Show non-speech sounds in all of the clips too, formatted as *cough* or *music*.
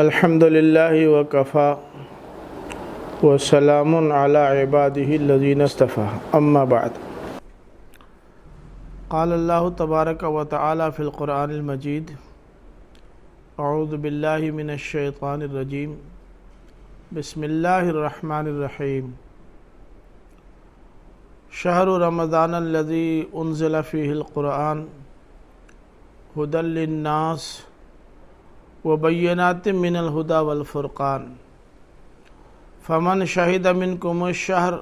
अल्हम्दुलिल्लाह वकफ़ा वसलाम अबादीनस्तफ़ा अम्माबाद अल्लाह तबारक व तफ़िलक़ुरानमजीद अउदबिल्लिमिनशैतरजीम बसमीम शहर रमज़ानल्लि उनज़लफ़ीक़ुरान हदलनास वबैनात मिनलहुदा वलफ़ुरक़ान फ़मन शहीद अमिन कुमशहर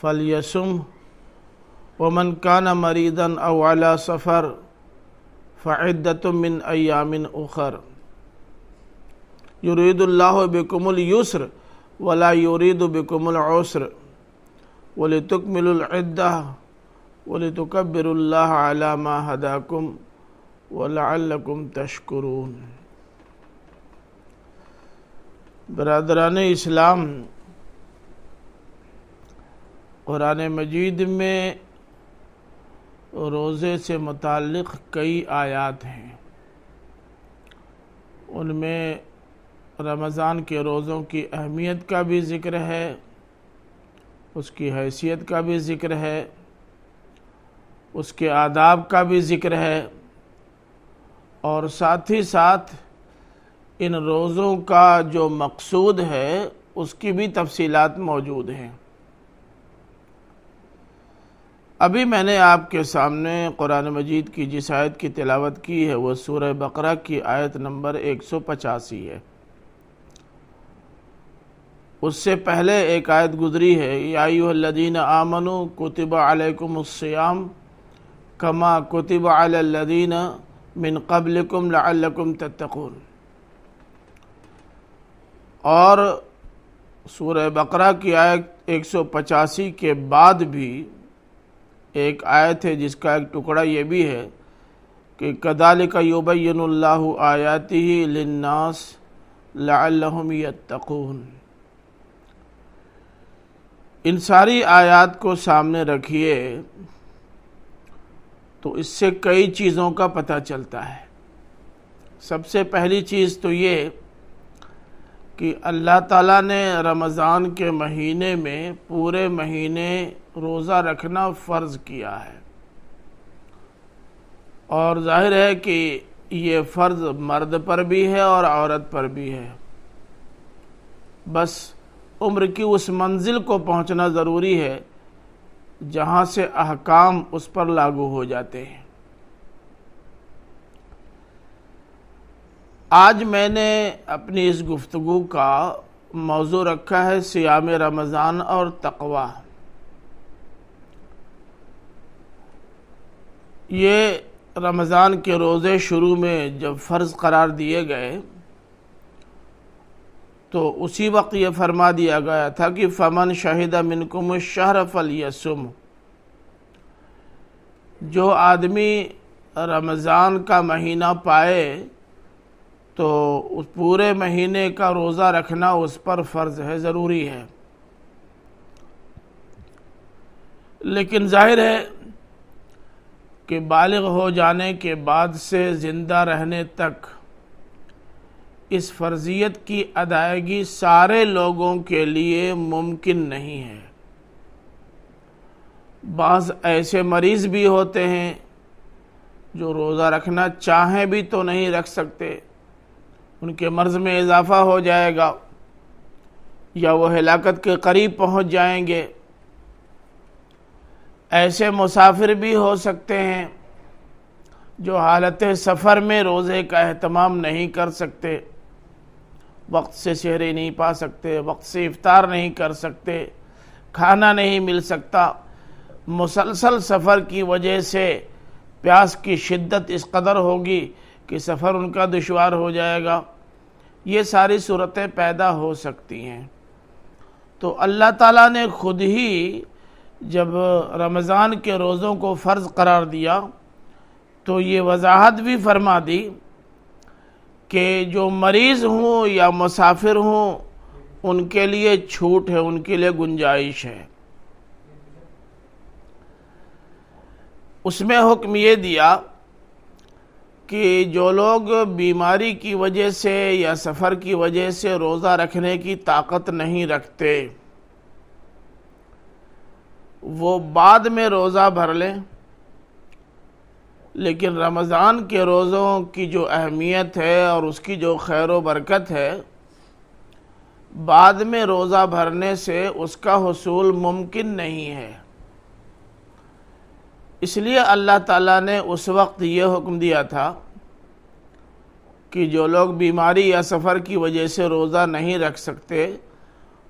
फ़लयसुम वमन कान मरीदन अवाला सफ़र फ़िद्दतमिन अयामिन उखर युरीदुल्लाबकुमल युसर वला युरीदबिकुमल औसर वलतकमिलद्दा वलतकबरल्ला हदाकुम वलकुम तशकरून बरदरान इस्लाम क़ुरान मजीद में रोज़े से मुतक़ कई आयात हैं उनमें रमज़ान के रोज़ों की अहमियत का भी ज़िक्र है उसकी हैसियत का भी ज़िक्र है उसके आदाब का भी ज़िक्र है और साथ ही साथ इन रोज़ों का जो मकसूद है उसकी भी तफसीलात मौजूद हैं अभी मैंने आपके सामने कुरान मजीद की जिस आयत की तिलावत की है वह सूर्य बकरा की आयत नंबर एक सौ पचासी है उससे पहले एक आयत गुजरी है यायुल्लदीन आमनु कुतब अलकुम कमा कुतिब अलदीन मिन कबलकुम लकुम तत्तकून और सूर बकरा की आयत एक सौ पचासी के बाद भी एक आयत है जिसका एक टुकड़ा ये भी है कि कदाल का युबैनल्ला आयाति ही लन्नास लाम इन सारी आयात को सामने रखिए तो इससे कई चीज़ों का पता चलता है सबसे पहली चीज़ तो ये कि अल्लाह ताला ने रमज़ान के महीने में पूरे महीने रोज़ा रखना फ़र्ज़ किया है और जाहिर है कि ये फ़र्ज़ मर्द पर भी है और औरत पर भी है बस उम्र की उस मंजिल को पहुंचना ज़रूरी है जहाँ से अहकाम उस पर लागू हो जाते हैं आज मैंने अपनी इस गुफ्तगु का मौजू रखा है सियाम रमज़ान और तकवा ये रमज़ान के रोज़े शुरू में जब फ़र्ज़ करार दिए गए तो उसी वक्त ये फरमा दिया गया था कि फमन शाहिदा मिनकुम शहर फल यसुम जो आदमी रमज़ान का महीना पाए तो उस पूरे महीने का रोज़ा रखना उस पर फ़र्ज़ है ज़रूरी है लेकिन जाहिर है कि बालग हो जाने के बाद से ज़िंदा रहने तक इस फर्जियत की अदायगी सारे लोगों के लिए मुमकिन नहीं है बाज़ ऐसे मरीज़ भी होते हैं जो रोज़ा रखना चाहें भी तो नहीं रख सकते उनके मर्ज़ में इजाफ़ा हो जाएगा या वो हिलाकत के करीब पहुंच जाएंगे ऐसे मुसाफिर भी हो सकते हैं जो हालत सफ़र में रोज़े का अहतमाम नहीं कर सकते वक्त से शहरे नहीं पा सकते वक्त से इफ्तार नहीं कर सकते खाना नहीं मिल सकता मुसलसल सफ़र की वजह से प्यास की शिद्दत इस कदर होगी कि सफ़र उनका दुशवार हो जाएगा ये सारी सूरतें पैदा हो सकती हैं तो अल्लाह ताला ने खुद ही जब रमज़ान के रोज़ों को फ़र्ज़ करार दिया तो ये वजाहत भी फरमा दी कि जो मरीज़ हों या मुसाफिर हों उनके लिए छूट है उनके लिए गुंजाइश है उसमें हुक्म ये दिया कि जो लोग बीमारी की वजह से या सफ़र की वजह से रोज़ा रखने की ताकत नहीं रखते वो बाद में रोज़ा भर लें लेकिन रमज़ान के रोज़ों की जो अहमियत है और उसकी जो खैर बरकत है बाद में रोज़ा भरने से उसका हसूल मुमकिन नहीं है इसलिए अल्लाह ताला ने उस वक्त ये हुक्म दिया था कि जो लोग बीमारी या सफ़र की वजह से रोज़ा नहीं रख सकते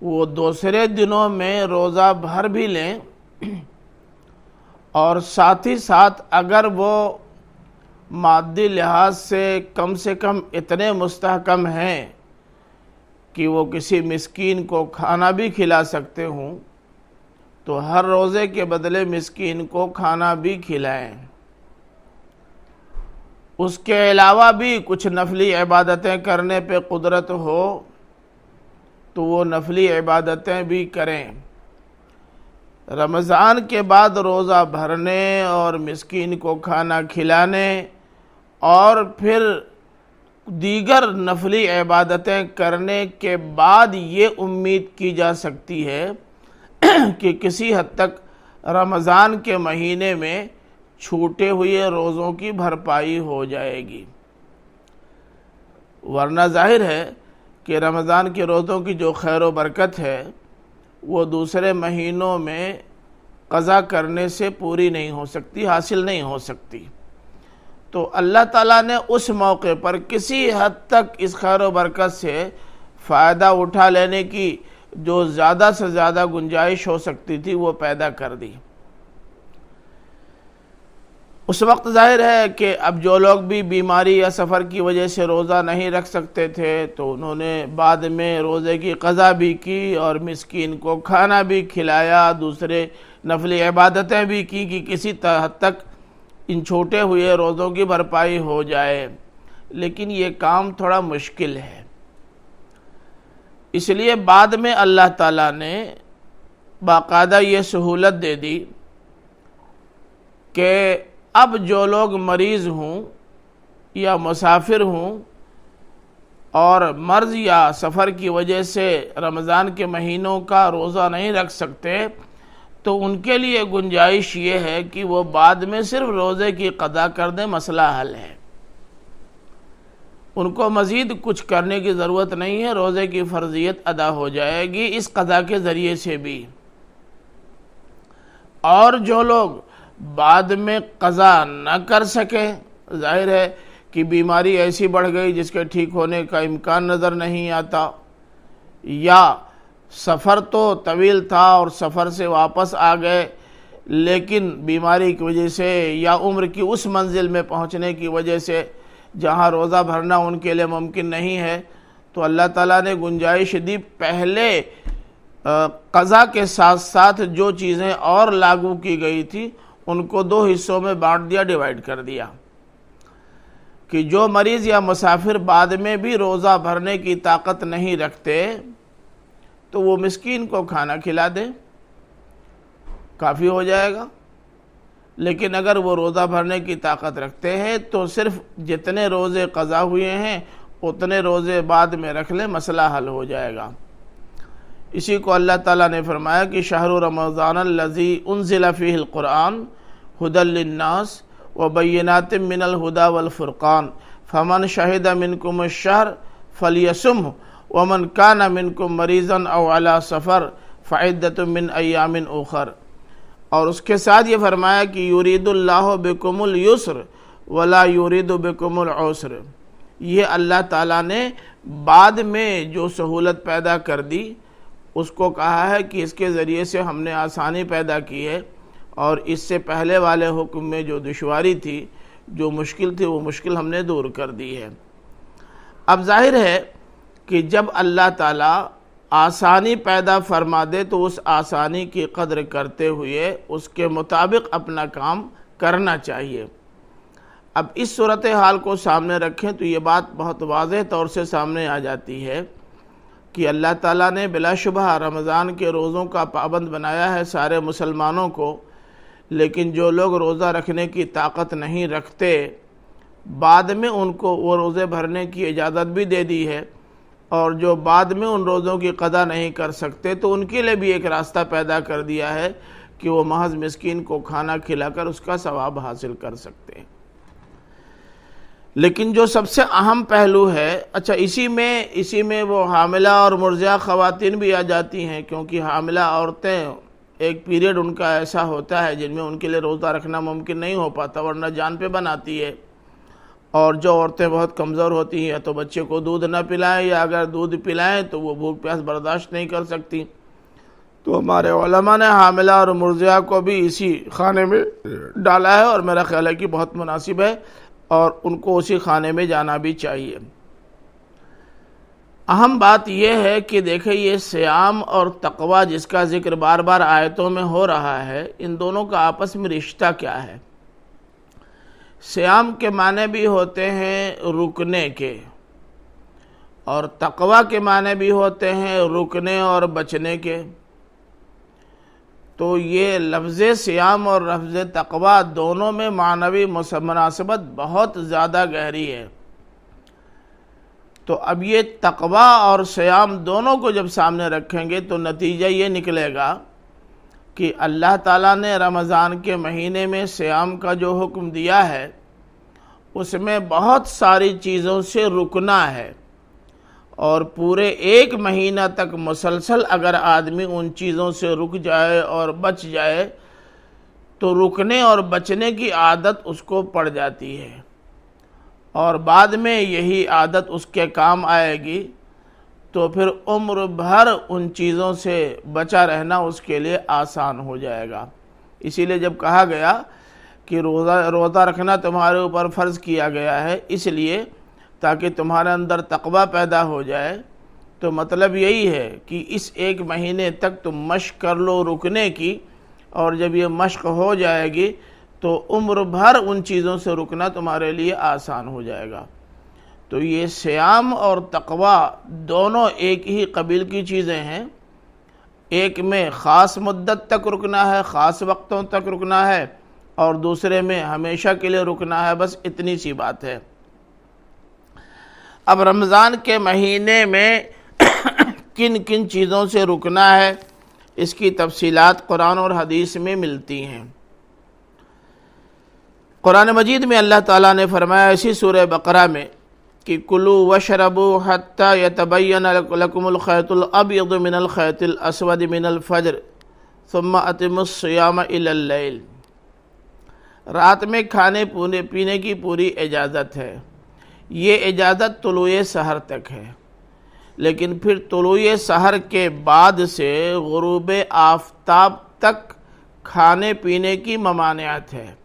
वो दूसरे दिनों में रोज़ा भर भी लें और साथ ही साथ अगर वो मादी लिहाज से कम से कम इतने मुस्तकम हैं कि वो किसी मिस्कीन को खाना भी खिला सकते हों तो हर रोज़े के बदले मिस्कीन को खाना भी खिलाएं उसके अलावा भी कुछ नफली इबादतें करने पे कुदरत हो तो वो नफली इबादतें भी करें रमज़ान के बाद रोज़ा भरने और मिसकीन को खाना खिलाने और फिर दीगर नफली इबादतें करने के बाद ये उम्मीद की जा सकती है *clears throat* कि किसी हद तक रमज़ान के महीने में छूटे हुए रोज़ों की भरपाई हो जाएगी वरना जाहिर है कि रमज़ान के रोज़ों की जो खैर बरकत है वो दूसरे महीनों में कज़ा करने से पूरी नहीं हो सकती हासिल नहीं हो सकती तो अल्लाह ताला ने उस मौके पर किसी हद तक इस खैर बरकत से फ़ायदा उठा लेने की जो ज़्यादा से ज़्यादा गुंजाइश हो सकती थी वो पैदा कर दी उस वक्त जाहिर है कि अब जो लोग भी बीमारी या सफ़र की वजह से रोज़ा नहीं रख सकते थे तो उन्होंने बाद में रोज़े की कज़ा भी की और मिसकीन को खाना भी खिलाया दूसरे नफली इबादतें भी की कि किसी हद तक इन छोटे हुए रोज़ों की भरपाई हो जाए लेकिन ये काम थोड़ा मुश्किल है इसलिए बाद में अल्लाह ताला ने बाकायदा ये सहूलत दे दी कि अब जो लोग मरीज़ हों या मुसाफिर हों और मर्ज़ या सफ़र की वजह से रमज़ान के महीनों का रोज़ा नहीं रख सकते तो उनके लिए गुंजाइश ये है कि वो बाद में सिर्फ रोज़े की कदा कर दें मसला हल है उनको मज़ीद कुछ करने की ज़रूरत नहीं है रोज़े की फ़र्जियत अदा हो जाएगी इस कदा के ज़रिए से भी और जो लोग बाद में कज़ा न कर सके जाहिर है कि बीमारी ऐसी बढ़ गई जिसके ठीक होने का इम्कान नज़र नहीं आता या सफ़र तो तवील था और सफ़र से वापस आ गए लेकिन बीमारी की वजह से या उम्र की उस मंजिल में पहुंचने की वजह से जहां रोज़ा भरना उनके लिए मुमकिन नहीं है तो अल्लाह ताला ने गुंजाइश दी पहले कज़ा के साथ साथ जो चीज़ें और लागू की गई थी उनको दो हिस्सों में बांट दिया डिवाइड कर दिया कि जो मरीज़ या मुसाफिर बाद में भी रोज़ा भरने की ताकत नहीं रखते तो वो मिस्किन को खाना खिला दे काफ़ी हो जाएगा लेकिन अगर वो रोज़ा भरने की ताकत रखते हैं तो सिर्फ जितने रोज़े कज़ा हुए हैं उतने रोज़े बाद में रख लें मसला हल हो जाएगा इसी को अल्लाह ताला ने फरमाया कि शाहर रमज़ान लजी उन ज़िला फ़ील क़ुरान हदलनास वबैनात मिनल हुदा वलफ़ुरक़ान फमन शाहिद मिनकुम शहर फलियसम वमन कान मिनकुम मरीज़न अला सफ़र फ़ायदत मिन अयामिन उखर और उसके साथ ये फरमाया कि यूरीदुल्लाह बेकुमुल वला यूरीद बेकुमुल ये अल्लाह ताला ने बाद में जो सहूलत पैदा कर दी उसको कहा है कि इसके ज़रिए से हमने आसानी पैदा की है और इससे पहले वाले हुक्म में जो दुशारी थी जो मुश्किल थी वो मुश्किल हमने दूर कर दी है अब जाहिर है कि जब अल्लाह ताला आसानी पैदा फरमा दे तो उस आसानी की कदर करते हुए उसके मुताबिक अपना काम करना चाहिए अब इस सूरत हाल को सामने रखें तो ये बात बहुत वाज तौर से सामने आ जाती है कि अल्लाह ताला ने बिलाशुबह रमज़ान के रोज़ों का पाबंद बनाया है सारे मुसलमानों को लेकिन जो लोग रोज़ा रखने की ताकत नहीं रखते बाद में उनको वो रोज़े भरने की इजाज़त भी दे दी है और जो बाद में उन रोज़ों की कदा नहीं कर सकते तो उनके लिए भी एक रास्ता पैदा कर दिया है कि वो महज मस्किन को खाना खिलाकर उसका सवाब हासिल कर सकते हैं लेकिन जो सबसे अहम पहलू है अच्छा इसी में इसी में वो हामिला और मुरजा ख़वान भी आ जाती हैं क्योंकि हामिला औरतें एक पीरियड उनका ऐसा होता है जिनमें उनके लिए रोज़ा रखना मुमकिन नहीं हो पाता वरना जान पे बनाती है और जो औरतें बहुत कमज़ोर होती हैं तो बच्चे को दूध ना पिलाएं या अगर दूध पिलाएं तो वो भूख प्यास बर्दाश्त नहीं कर सकती तो हमारे ओलमा ने हामिला और मुर्जिया को भी इसी खाने में डाला है और मेरा ख्याल है कि बहुत मुनासिब है और उनको उसी खाने में जाना भी चाहिए अहम बात यह है कि देखें ये श्याम और तकवा जिसका जिक्र बार बार आयतों में हो रहा है इन दोनों का आपस में रिश्ता क्या है श्याम के माने भी होते हैं रुकने के और तकवा के माने भी होते हैं रुकने और बचने के तो ये लफ्ज़ सियाम और लफ्ज़ तकवा दोनों में मानवी मुनासबत बहुत ज़्यादा गहरी है तो अब ये तकवा और सयाम दोनों को जब सामने रखेंगे तो नतीजा ये निकलेगा कि अल्लाह ताला ने रमज़ान के महीने में सयाम का जो हुक्म दिया है उसमें बहुत सारी चीज़ों से रुकना है और पूरे एक महीना तक मुसलसल अगर आदमी उन चीज़ों से रुक जाए और बच जाए तो रुकने और बचने की आदत उसको पड़ जाती है और बाद में यही आदत उसके काम आएगी तो फिर उम्र भर उन चीज़ों से बचा रहना उसके लिए आसान हो जाएगा इसीलिए जब कहा गया कि रोज़ा रोज़ा रखना तुम्हारे ऊपर फ़र्ज़ किया गया है इसलिए ताकि तुम्हारे अंदर तकबा पैदा हो जाए तो मतलब यही है कि इस एक महीने तक तुम मश्क कर लो रुकने की और जब ये मश्क हो जाएगी तो उम्र भर उन चीज़ों से रुकना तुम्हारे लिए आसान हो जाएगा तो ये श्याम और तकवा दोनों एक ही कबील की चीज़ें हैं एक में ख़ास मुद्दत तक रुकना है ख़ास वक्तों तक रुकना है और दूसरे में हमेशा के लिए रुकना है बस इतनी सी बात है अब रमज़ान के महीने में *coughs* किन किन चीज़ों से रुकना है इसकी तफसीलात कुरान और हदीस में मिलती हैं कुरान मजीद में अल्लाह ताला ने फरमाया इसी सूर बकरा में कि कुलू वशरबू हत्या यतबैनकमलखैतुलअबमिनलखैतलअसवद मिनलफ़जर सुम अतमसयाम इल रात में खाने पीने की पूरी इजाज़त है ये इजाज़त तलुए सहर तक है लेकिन फिर तलुए सहर के बाद से गरूब आफ्ताब तक खाने पीने की ममानियात है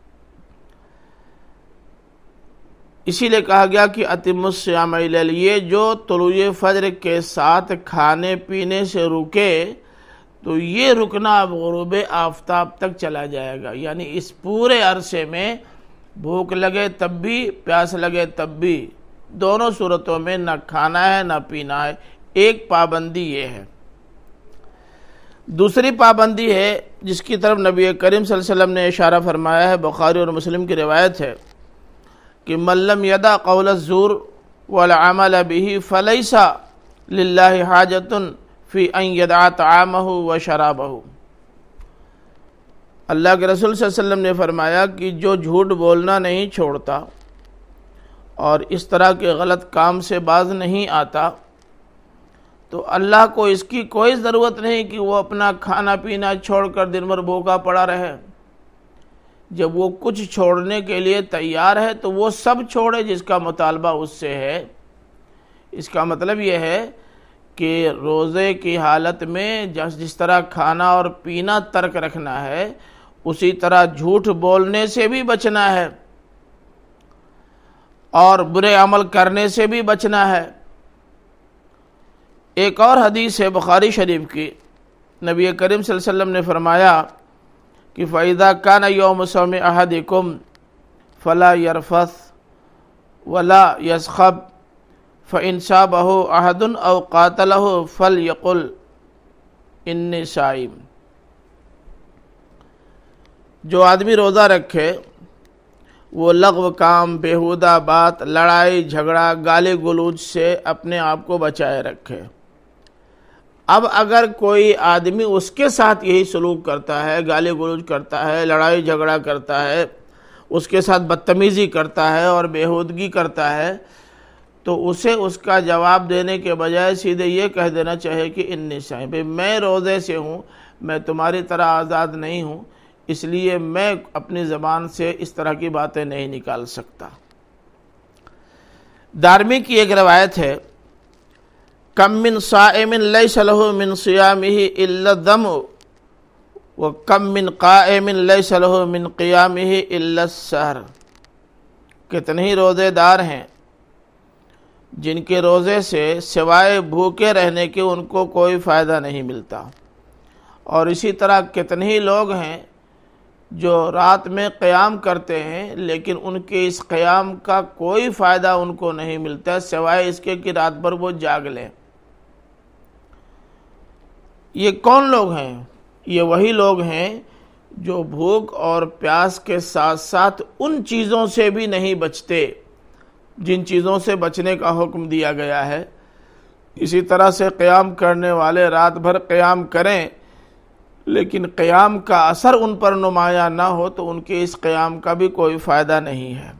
इसीलिए कहा गया कि अतिमस्याम ये जो तलु फजर के साथ खाने पीने से रुके तो ये रुकना अब गरूब आफ्ताब तक चला जाएगा यानी इस पूरे अरसे में भूख लगे तब भी प्यास लगे तब भी दोनों सूरतों में ना खाना है ना पीना है एक पाबंदी ये है दूसरी पाबंदी है जिसकी तरफ नबी करीम वसल्लम ने इशारा फरमाया है बुखारी और मुस्लिम की रिवायत है कि मल्लम यदा ज़ूर वमल अबी फ़लैसा लाजतन फ़ी अदा आमहू व शराबहू अल्लाह के रसूल वसल्लम ने फरमाया कि जो झूठ बोलना नहीं छोड़ता और इस तरह के गलत काम से बाज नहीं आता तो अल्लाह को इसकी कोई ज़रूरत नहीं कि वो अपना खाना पीना छोड़कर दिन भर भूखा पड़ा रहे जब वो कुछ छोड़ने के लिए तैयार है तो वो सब छोड़े जिसका मुतालबा उससे है इसका मतलब यह है कि रोज़े की हालत में जिस तरह खाना और पीना तर्क रखना है उसी तरह झूठ बोलने से भी बचना है और बुरे अमल करने से भी बचना है एक और हदीस है बुखारी शरीफ की नबी करीम वसल्लम ने फरमाया कि फ़ैदा का योम अहद अहदम फ़ला यरफ़स वला यसखब इंसा बहो अहदन अवकातल फ़ल यकुल इन साइम जो आदमी रोज़ा रखे वो लगव काम बेहुदा बात लड़ाई झगड़ा गाली गलूज से अपने आप को बचाए रखे अब अगर कोई आदमी उसके साथ यही सलूक करता है गाली गलूज करता है लड़ाई झगड़ा करता है उसके साथ बदतमीज़ी करता है और बेहूदगी करता है तो उसे उसका जवाब देने के बजाय सीधे ये कह देना चाहिए कि इन निशाएँ भाई मैं रोज़े से हूँ मैं तुम्हारी तरह आज़ाद नहीं हूँ इसलिए मैं अपनी ज़बान से इस तरह की बातें नहीं निकाल सकता धार्मिक की एक रवायत है कम मिन सामिन लई सलह मिन सियाम ही व कम मिन मिन लई सलह मिन क़ियाम ही सहर कितने ही रोज़ेदार हैं जिनके रोज़े से सिवाय भूखे रहने के उनको कोई फ़ायदा नहीं मिलता और इसी तरह कितने ही लोग हैं जो रात में क़याम करते हैं लेकिन उनके इस क़याम का कोई फ़ायदा उनको नहीं मिलता सिवाय इसके कि रात भर वो जाग लें ये कौन लोग हैं ये वही लोग हैं जो भूख और प्यास के साथ साथ उन चीज़ों से भी नहीं बचते जिन चीज़ों से बचने का हुक्म दिया गया है इसी तरह से क़याम करने वाले रात भर क़याम करें लेकिन क़याम का असर उन पर नुमाया ना हो तो उनके इस क़याम का भी कोई फ़ायदा नहीं है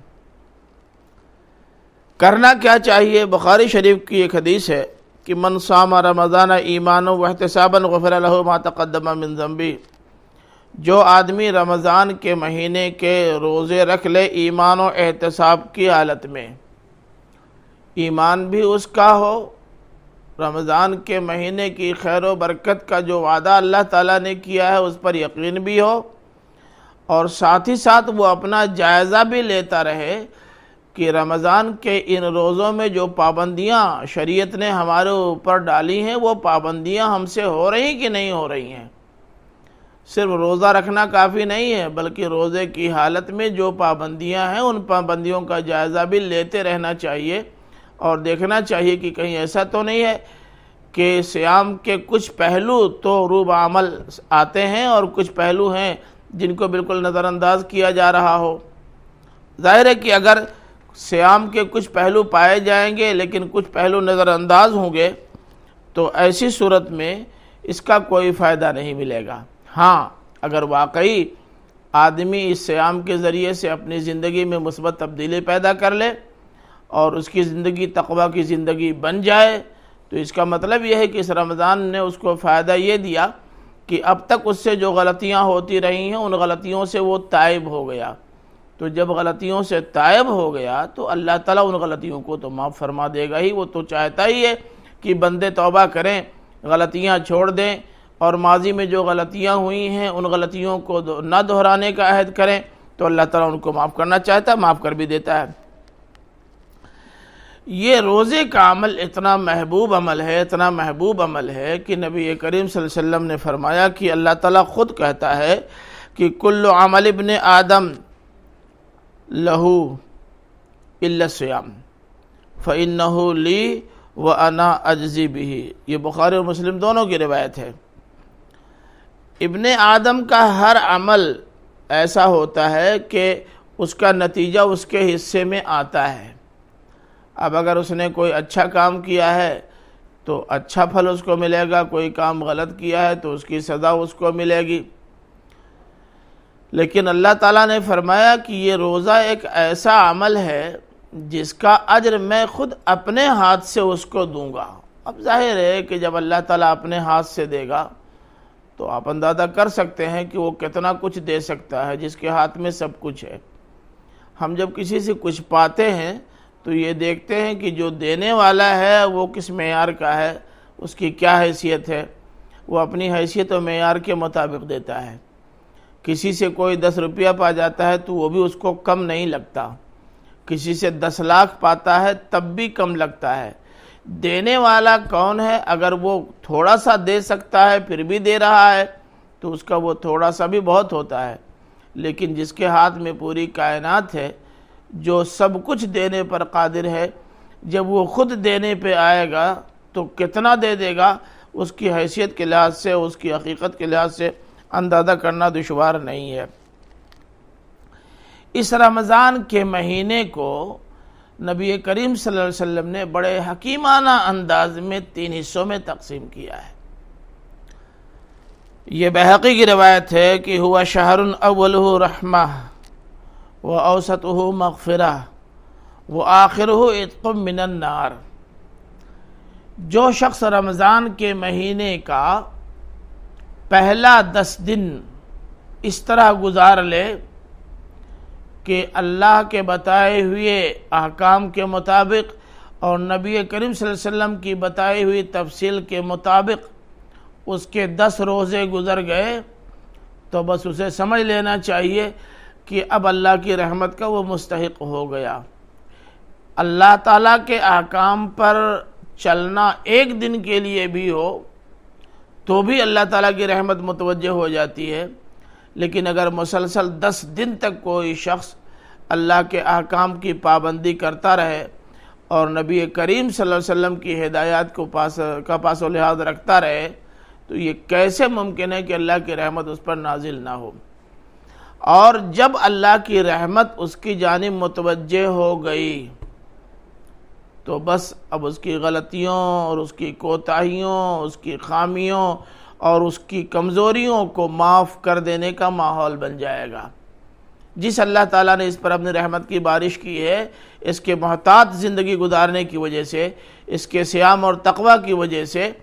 करना क्या चाहिए बुखारी शरीफ की एक हदीस है कि मनसाम रमज़ान ईमान वहतसाबन गफर मा तकदमा मिन जम्बी जो आदमी रमज़ान के महीने के रोज़े रख ले ईमान एहतसाब की हालत में ईमान भी उसका हो रमज़ान के महीने की खैर बरकत का जो वादा अल्लाह ताला ने किया है उस पर यकीन भी हो और साथ ही साथ वो अपना जायज़ा भी लेता रहे कि रमज़ान के इन रोज़ों में जो पाबंदियाँ शरीयत ने हमारे ऊपर डाली हैं वो पाबंदियाँ हमसे हो रही कि नहीं हो रही हैं सिर्फ रोज़ा रखना काफ़ी नहीं है बल्कि रोज़े की हालत में जो पाबंदियां हैं उन पाबंदियों का जायज़ा भी लेते रहना चाहिए और देखना चाहिए कि कहीं ऐसा तो नहीं है कि श्याम के कुछ पहलू तो रूब अमल आते हैं और कुछ पहलू हैं जिनको बिल्कुल नज़रअंदाज किया जा रहा हो जाहिर है कि अगर श्याम के कुछ पहलू पाए जाएंगे लेकिन कुछ पहलू नज़रअंदाज होंगे तो ऐसी सूरत में इसका कोई फ़ायदा नहीं मिलेगा हाँ अगर वाकई आदमी इस श्याम के ज़रिए से अपनी ज़िंदगी में मुसबत तब्दीली पैदा कर ले और उसकी ज़िंदगी तकवा की ज़िंदगी बन जाए तो इसका मतलब यह है कि इस रमज़ान ने उसको फ़ायदा ये दिया कि अब तक उससे जो गलतियाँ होती रही हैं उन गलतियों से वो तायब हो गया तो जब गलतियों से तायब हो गया तो अल्लाह ताला उन गलतियों को तो माफ़ फरमा देगा ही वो तो चाहता ही है कि बंदे तौबा करें गलतियाँ छोड़ दें और माजी में जो गलतियाँ हुई हैं उन गलतियों को ना दोहराने का अहद करें तो अल्लाह ताला उनको माफ़ करना चाहता है माफ़ कर भी देता है ये रोज़े का अमल इतना महबूब अमल है इतना महबूब अमल है कि नबी करीम वसल्लम ने फरमाया कि अल्लाह ताला ख़ुद कहता है कि कुल अमल इबन आदम लहू इल्लस्याम फ़िन ली व अना अजजी भी ये बुखारी और मुस्लिम दोनों की रिवायत है इबन आदम का हर अमल ऐसा होता है कि उसका नतीजा उसके हिस्से में आता है अब अगर उसने कोई अच्छा काम किया है तो अच्छा फल उसको मिलेगा कोई काम गलत किया है तो उसकी सज़ा उसको मिलेगी लेकिन अल्लाह ताला ने फरमाया कि ये रोज़ा एक ऐसा अमल है जिसका अजर मैं खुद अपने हाथ से उसको दूंगा अब जाहिर है कि जब अल्लाह ताला अपने हाथ से देगा तो आप अंदाज़ा कर सकते हैं कि वो कितना कुछ दे सकता है जिसके हाथ में सब कुछ है हम जब किसी से कुछ पाते हैं तो ये देखते हैं कि जो देने वाला है वो किस मैार का है उसकी क्या हैसियत है वो अपनी हैसियत और मैार के मुताबिक देता है किसी से कोई दस रुपया पा जाता है तो वो भी उसको कम नहीं लगता किसी से दस लाख पाता है तब भी कम लगता है देने वाला कौन है अगर वो थोड़ा सा दे सकता है फिर भी दे रहा है तो उसका वो थोड़ा सा भी बहुत होता है लेकिन जिसके हाथ में पूरी कायनात है जो सब कुछ देने पर कादिर है जब वो ख़ुद देने पे आएगा तो कितना दे देगा उसकी हैसियत के लिहाज से उसकी हकीकत के लिहाज से अंदाज़ा करना दुशवार नहीं है इस रमज़ान के महीने को नबी करीम सल्लल्लाहु अलैहि वसल्लम ने बड़े हकीमाना अंदाज में तीन हिस्सों में तकसीम किया है ये बहकी की रवायत है कि हुआ शाहरुन अवल रहमा व औसत हो मगफ़रा व आखिर हो इतकमिनन्नार जो शख्स रमज़ान के महीने का पहला दस दिन इस तरह गुजार ले कि अल्लाह के बताए हुए अहकाम के मुताबिक और नबी करीम वसल्लम की बताई हुई तफसील के मुताबिक उसके दस रोज़े गुज़र गए तो बस उसे समझ लेना चाहिए कि अब अल्लाह की रहमत का वो मुस्तक हो गया अल्लाह ताला के अहकाम पर चलना एक दिन के लिए भी हो तो भी अल्लाह ताला की रहमत मुतवजह हो जाती है लेकिन अगर मुसलसल दस दिन तक कोई शख्स अल्लाह के अहकाम की पाबंदी करता रहे और नबी करीम सल्लल्लाहु अलैहि वसल्लम की हिदायत को पास का पास लिहाज रखता रहे तो ये कैसे मुमकिन है कि अल्लाह की रहमत उस पर नाजिल ना हो और जब अल्लाह की रहमत उसकी जानब मुतवजह हो गई तो बस अब उसकी गलतियों और उसकी कोताहियों उसकी खामियों और उसकी कमज़ोरियों को माफ़ कर देने का माहौल बन जाएगा जिस अल्लाह ताला ने इस पर अपनी रहमत की बारिश की है इसके महतात ज़िंदगी गुजारने की वजह से इसके श्याम और तकवा की वजह से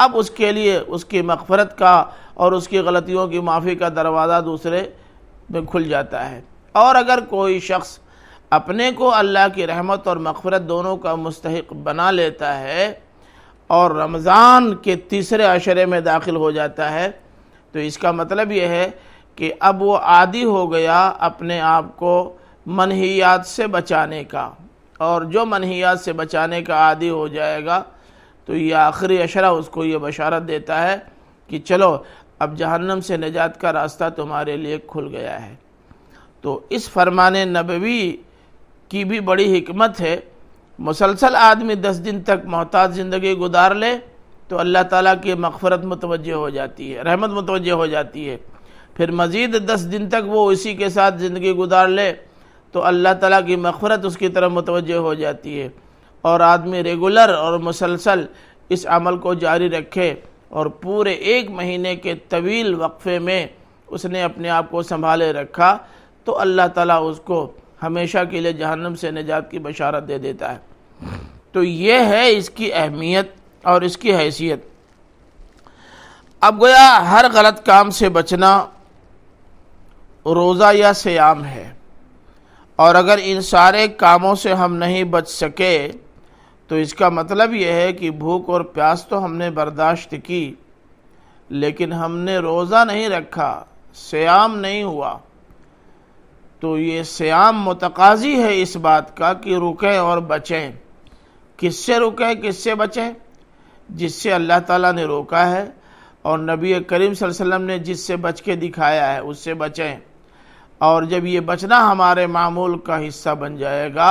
अब उसके लिए उसकी मगफरत का और उसकी गलतियों की माफ़ी का दरवाज़ा दूसरे में खुल जाता है और अगर कोई शख्स अपने को अल्लाह की रहमत और मफ़रत दोनों का मुस्तक बना लेता है और रमज़ान के तीसरे अशरे में दाखिल हो जाता है तो इसका मतलब यह है कि अब वो आदि हो गया अपने आप को मनहियात से बचाने का और जो मनहियात से बचाने का आदि हो जाएगा तो ये आखिरी अशरा उसको ये बशारत देता है कि चलो अब जहन्नम से निजात का रास्ता तुम्हारे लिए खुल गया है तो इस फरमान नबवी की भी बड़ी हमत है मुसलसल आदमी दस दिन तक मोहताज ज़िंदगी गुजार ले तो अल्लाह ताला की मगफरत मुतवजह हो जाती है रहमत मुतवजह हो जाती है फिर मज़ीद दस दिन तक वो इसी के साथ ज़िंदगी गुजार ले तो अल्लाह ताला की मगफरत उसकी तरफ मुतवजह हो जाती है और आदमी रेगुलर और मुसलसल इस अमल को जारी रखे और पूरे एक महीने के तवील वक्फे में उसने अपने आप को संभाले रखा तो अल्लाह ताला उसको हमेशा के लिए जहन्नम से निजात की बशारत दे देता है तो ये है इसकी अहमियत और इसकी हैसियत अब गोया हर गलत काम से बचना रोज़ा या श्याम है और अगर इन सारे कामों से हम नहीं बच सके तो इसका मतलब यह है कि भूख और प्यास तो हमने बर्दाश्त की लेकिन हमने रोज़ा नहीं रखा श्याम नहीं हुआ तो ये श्याम मतकाजी है इस बात का कि रुकें और बचें किससे रुकें किससे बचें जिससे अल्लाह ताला ने रोका है और नबी करीम वसल्लम ने जिससे बच के दिखाया है उससे बचें और जब ये बचना हमारे मामूल का हिस्सा बन जाएगा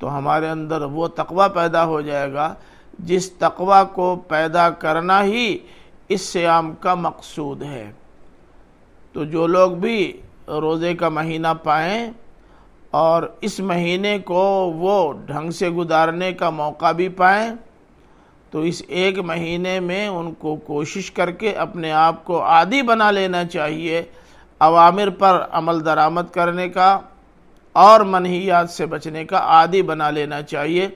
तो हमारे अंदर वो तकवा पैदा हो जाएगा जिस तकवा को पैदा करना ही इस श्याम का मकसूद है तो जो लोग भी रोज़े का महीना पाएँ और इस महीने को वो ढंग से गुजारने का मौका भी पाएँ तो इस एक महीने में उनको कोशिश करके अपने आप को आदि बना लेना चाहिए अवामिर पर अमल दरामद करने का और मनहियात से बचने का आदि बना लेना चाहिए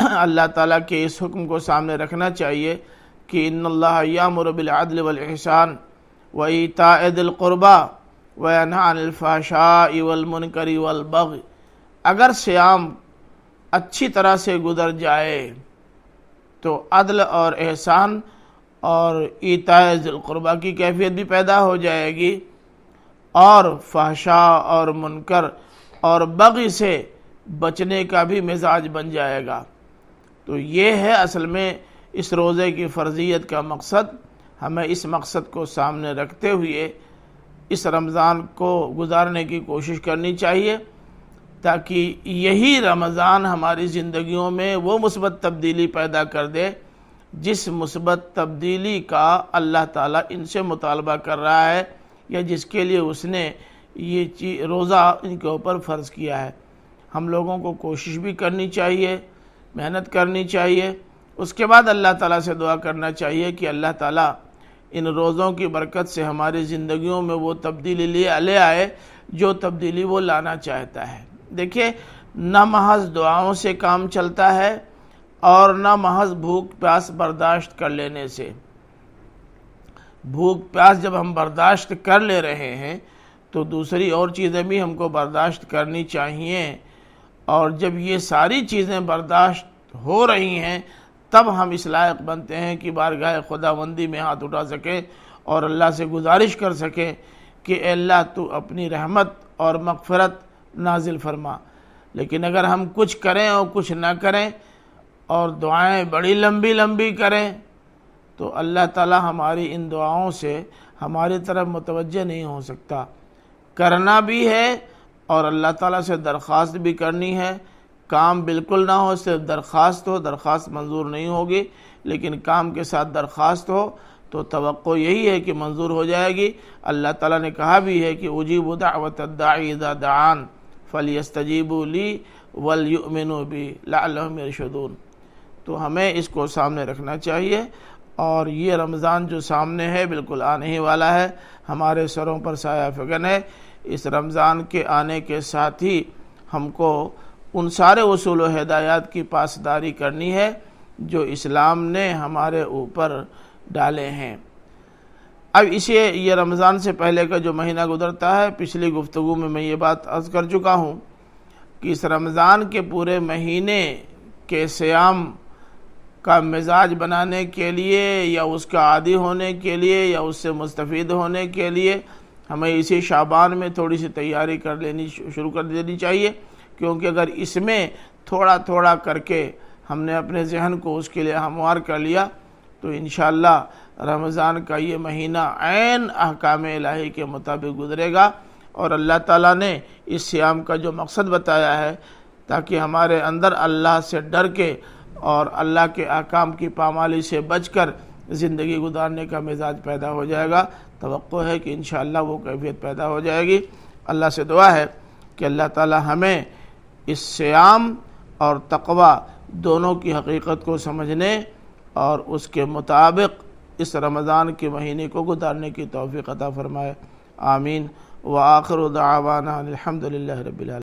अल्लाह ताला के इस हुक्म को सामने रखना चाहिए कि इन्नल्लामरबिलदल वहसान व ईतादिलक़ुरबा व अनहानफ़ाशा इवलमनकरी वलबग अगर श्याम अच्छी तरह से गुजर जाए तो अदल और एहसान और ईताज़ुलक़ुरबा की कैफियत भी पैदा हो जाएगी और फाशा और मुनकर और बगी से बचने का भी मिजाज बन जाएगा तो ये है असल में इस रोज़े की फ़र्जियत का मकसद हमें इस मकसद को सामने रखते हुए इस रमज़ान को गुजारने की कोशिश करनी चाहिए ताकि यही रमज़ान हमारी ज़िंदगियों में वो मुसबत तब्दीली पैदा कर दे जिस मुसबत तब्दीली का अल्लाह ताला इनसे मुतालबा कर रहा है या जिसके लिए उसने ये चीज रोज़ा इनके ऊपर फ़र्ज़ किया है हम लोगों को कोशिश भी करनी चाहिए मेहनत करनी चाहिए उसके बाद अल्लाह ताला से दुआ करना चाहिए कि अल्लाह ताला इन रोज़ों की बरकत से हमारी ज़िंदगियों में वो तब्दीली लिए ले आए जो तब्दीली वो लाना चाहता है देखिए न महज दुआओं से काम चलता है और न महज भूख प्यास बर्दाश्त कर लेने से भूख प्यास जब हम बर्दाश्त कर ले रहे हैं तो दूसरी और चीज़ें भी हमको बर्दाश्त करनी चाहिए और जब ये सारी चीज़ें बर्दाश्त हो रही हैं तब हम इस लायक बनते हैं कि बारगाह खुदाबंदी में हाथ उठा सकें और अल्लाह से गुजारिश कर सकें कि अल्लाह तो अपनी रहमत और मगफरत नाजिल फरमा लेकिन अगर हम कुछ करें और कुछ ना करें और दुआएं बड़ी लंबी लंबी करें तो अल्लाह ताला हमारी इन दुआओं से हमारी तरफ मुतवजह नहीं हो सकता करना भी है और अल्लाह ताला से दरख्वास्त भी करनी है काम बिल्कुल ना हो सिर्फ दरख्वास्त हो दरख्वास्त मंजूर नहीं होगी लेकिन काम के साथ दरख्वास्त हो तो तो यही है कि मंजूर हो जाएगी अल्लाह ताला ने कहा भी है कि उजीब दावतदान फलियस्तजीबली वलयुमिन भी लाशदून तो हमें इसको सामने रखना चाहिए और ये रमज़ान जो सामने है बिल्कुल आने ही वाला है हमारे सरों पर साया फगन है इस रमज़ान के आने के साथ ही हमको उन सारे असूल हदायत की पासदारी करनी है जो इस्लाम ने हमारे ऊपर डाले हैं अब इसे ये रमज़ान से पहले का जो महीना गुजरता है पिछली गुफ्तु में मैं ये बात अर्ज कर चुका हूँ कि इस रमज़ान के पूरे महीने के श्याम का मिजाज बनाने के लिए या उसका आदि होने के लिए या उससे मुस्तफ़ होने के लिए हमें इसी शाबान में थोड़ी सी तैयारी कर लेनी शुरू कर देनी चाहिए क्योंकि अगर इसमें थोड़ा थोड़ा करके हमने अपने जहन को उसके लिए हमवार कर लिया तो इन रमज़ान का ये महीना आन अहकाम इलाही के मुताबिक गुजरेगा और अल्लाह ताला ने इस श्याम का जो मकसद बताया है ताकि हमारे अंदर अल्लाह से डर के और अल्लाह के आकाम की पामाली से बचकर ज़िंदगी गुजारने का मिजाज पैदा हो जाएगा तो है कि इन वो कैफियत पैदा हो जाएगी अल्लाह से दुआ है कि अल्लाह ताला हमें इस श्याम और तकवा दोनों की हकीकत को समझने और उसके मुताबिक इस रमज़ान के महीने को गुजारने की तोफ़ी अदा फ़रमाए आमीन व आखिर दावाना अलहमदिल्ला रबी